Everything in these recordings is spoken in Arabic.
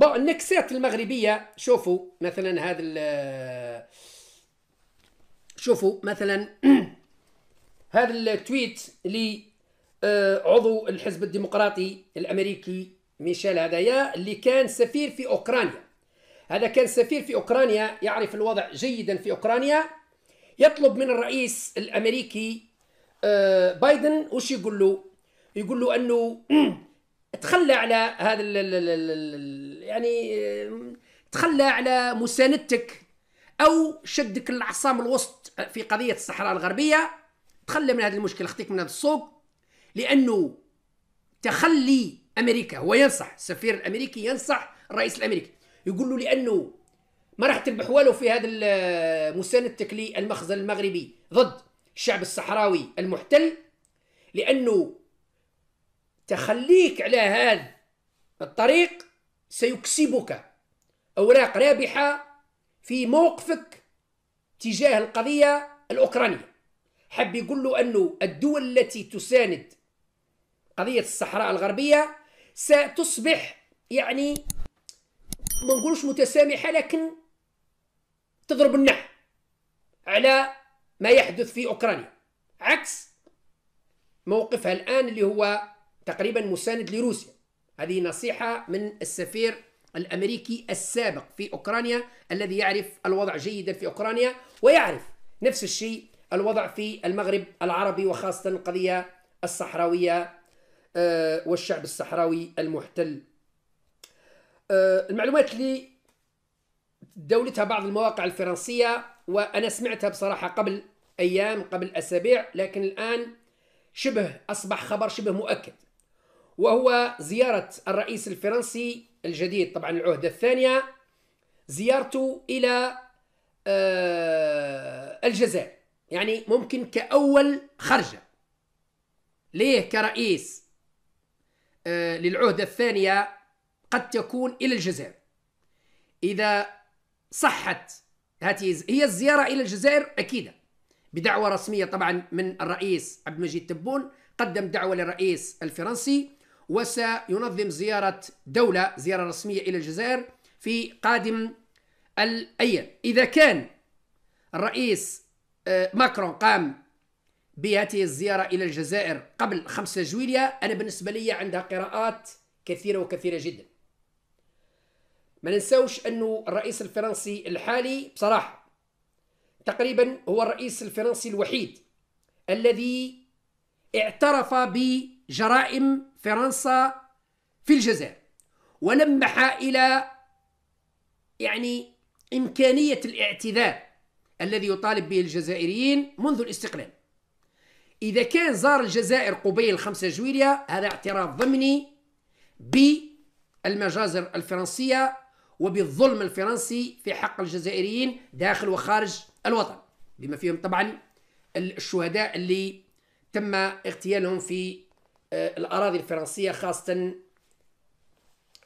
بون النكسات المغربيه شوفوا مثلا هذا شوفوا مثلا هذا التويت لعضو آه، الحزب الديمقراطي الامريكي ميشيل هدايا اللي كان سفير في اوكرانيا هذا كان سفير في اوكرانيا يعرف الوضع جيدا في اوكرانيا يطلب من الرئيس الامريكي آه، بايدن وش يقول له يقول له انه تخلى على هذا ال يعني تخلى على مساندتك او شدك العصام الوسط في قضيه الصحراء الغربيه تخلى من هذا المشكل خطيك من هذا السوق لانه تخلي امريكا هو ينصح السفير الامريكي ينصح الرئيس الامريكي يقول له لانه ما راح تربح والو في هذا مساندتك للمخزن المغربي ضد الشعب الصحراوي المحتل لانه تخليك على هذا الطريق سيكسبك أوراق رابحة في موقفك تجاه القضية الأوكرانية حب يقول له أن الدول التي تساند قضية الصحراء الغربية ستصبح يعني ما نقولش متسامحة لكن تضرب النح على ما يحدث في أوكرانيا عكس موقفها الآن اللي هو تقريبا مساند لروسيا هذه نصيحة من السفير الأمريكي السابق في أوكرانيا الذي يعرف الوضع جيدا في أوكرانيا ويعرف نفس الشيء الوضع في المغرب العربي وخاصة القضية الصحراوية آه، والشعب الصحراوي المحتل آه، المعلومات اللي دولتها بعض المواقع الفرنسية وأنا سمعتها بصراحة قبل أيام قبل أسابيع لكن الآن شبه أصبح خبر شبه مؤكد وهو زيارة الرئيس الفرنسي الجديد طبعا العهدة الثانية زيارته إلى آه، الجزائر يعني ممكن كأول خرجة ليه كرئيس آه، للعهدة الثانية قد تكون إلى الجزائر إذا صحت هاته هي الزيارة إلى الجزائر أكيدة بدعوة رسمية طبعا من الرئيس عبد المجيد تبون قدم دعوة للرئيس الفرنسي وسينظم زيارة دولة زيارة رسمية إلى الجزائر في قادم الأيام إذا كان الرئيس آه، ماكرون قام بهذه الزيارة إلى الجزائر قبل 5 جويليا أنا بالنسبة لي عندها قراءات كثيرة وكثيرة جدا ما ننساوش أنه الرئيس الفرنسي الحالي بصراحة تقريبا هو الرئيس الفرنسي الوحيد الذي اعترف بجرائم فرنسا في الجزائر ولمح إلى يعني إمكانية الاعتذار الذي يطالب به الجزائريين منذ الاستقلال إذا كان زار الجزائر قبيل 5 جويلية هذا اعتراف ضمني بالمجازر الفرنسية وبالظلم الفرنسي في حق الجزائريين داخل وخارج الوطن بما فيهم طبعا الشهداء اللي تم اغتيالهم في آه، الأراضي الفرنسية خاصة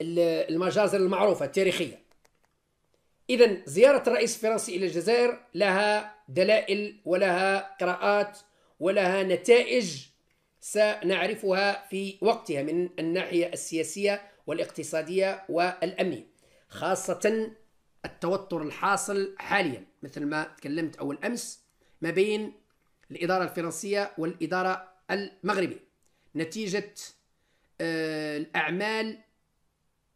المجازر المعروفة التاريخية إذا زيارة الرئيس الفرنسي إلى الجزائر لها دلائل ولها قراءات ولها نتائج سنعرفها في وقتها من الناحية السياسية والاقتصادية والأمنية خاصة التوتر الحاصل حاليا مثل ما تكلمت أول أمس ما بين الإدارة الفرنسية والإدارة المغربية نتيجة آه، الأعمال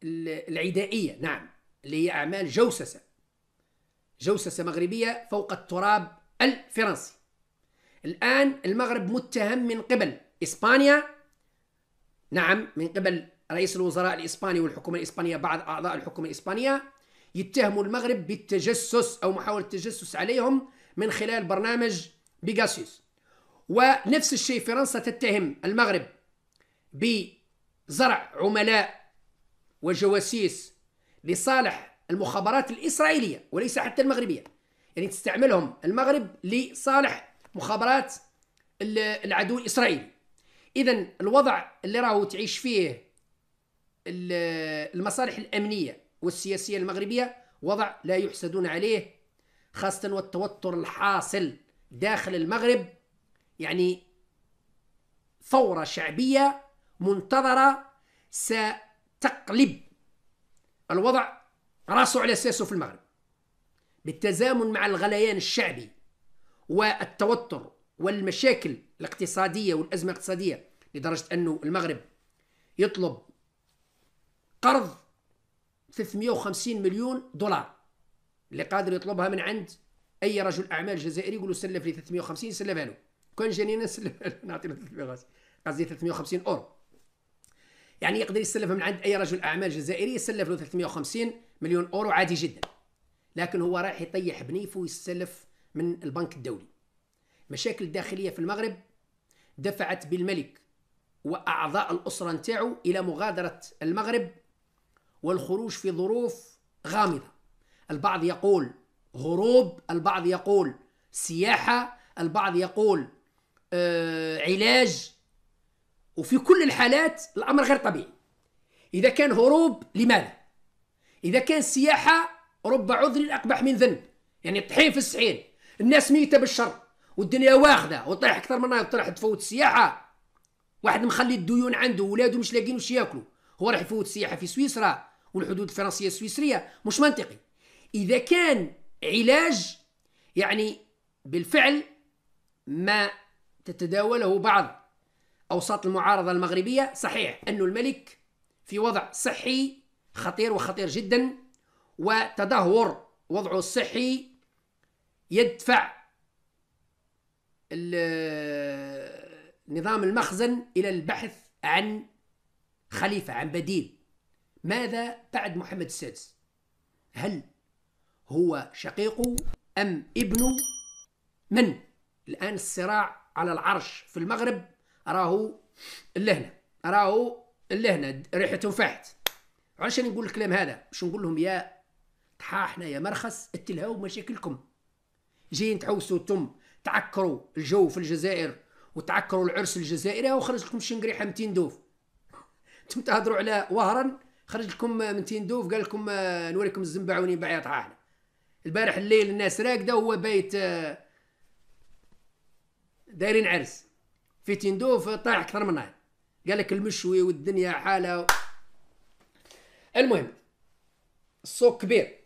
العدائية نعم اللي هي أعمال جوسسة جوسسة مغربية فوق التراب الفرنسي الآن المغرب متهم من قبل إسبانيا نعم من قبل رئيس الوزراء الإسباني والحكومة الإسبانية بعض أعضاء الحكومة الإسبانية يتهموا المغرب بالتجسس أو محاولة التجسس عليهم من خلال برنامج بيغاسيوس ونفس الشيء فرنسا تتهم المغرب بزرع عملاء وجواسيس لصالح المخابرات الإسرائيلية وليس حتى المغربية يعني تستعملهم المغرب لصالح مخابرات العدو الإسرائيلي إذا الوضع اللي راهو تعيش فيه المصالح الأمنية والسياسية المغربية وضع لا يحسدون عليه خاصة والتوتر الحاصل داخل المغرب يعني ثورة شعبية منتظرة ستقلب الوضع راسه على ساسه في المغرب بالتزامن مع الغليان الشعبي والتوتر والمشاكل الاقتصادية والأزمة الاقتصادية لدرجة أنه المغرب يطلب قرض 350 مليون دولار اللي قادر يطلبها من عند أي رجل أعمال جزائري يقول له سلف لي 350 سلفها له كان جاني ناس نعطي له 350 قصدي 350 اورو يعني يقدر يسلفها من عند اي رجل اعمال جزائري يسلف له 350 مليون اورو عادي جدا لكن هو رايح يطيح بنيفه ويستلف من البنك الدولي مشاكل داخليه في المغرب دفعت بالملك واعضاء الاسره نتاعو الى مغادره المغرب والخروج في ظروف غامضه البعض يقول هروب البعض يقول سياحه البعض يقول آه، علاج وفي كل الحالات الامر غير طبيعي اذا كان هروب لماذا اذا كان سياحه رب عذر اقبح من ذنب يعني طحين في السحين الناس ميته بالشر والدنيا واخده وطيح اكثر من طرح تفوت السياحه واحد مخلي الديون عنده ولاده مش لاقيين واش ياكلوا هو راح يفوت سياحه في سويسرا والحدود الفرنسيه السويسريه مش منطقي اذا كان علاج يعني بالفعل ما تتداوله بعض أوساط المعارضة المغربية صحيح أن الملك في وضع صحي خطير وخطير جدا وتدهور وضعه الصحي يدفع نظام المخزن إلى البحث عن خليفة عن بديل ماذا بعد محمد السادس هل هو شقيقه أم ابنه من الآن الصراع على العرش في المغرب راهو اللهنة راهو اللهنة ريحته فاحت علاش نقول الكلام هذا باش نقول لهم يا طحاحنا يا مرخص اتلهوا مشاكلكم جايين تعوسوا تم تعكروا الجو في الجزائر وتعكروا العرس الجزائري وخرج لكم شنقريحه 200 دوف انتم تهضروا على وهران خرج لكم 200 دوف قال لكم آه، نوريكم الزنبعوني بعيط طحاحنا البارح الليل الناس راقده وهو بايت آه، دايرين عرس في تندوف طايح اكثر من هاي قال لك المشوي والدنيا حاله المهم السوق كبير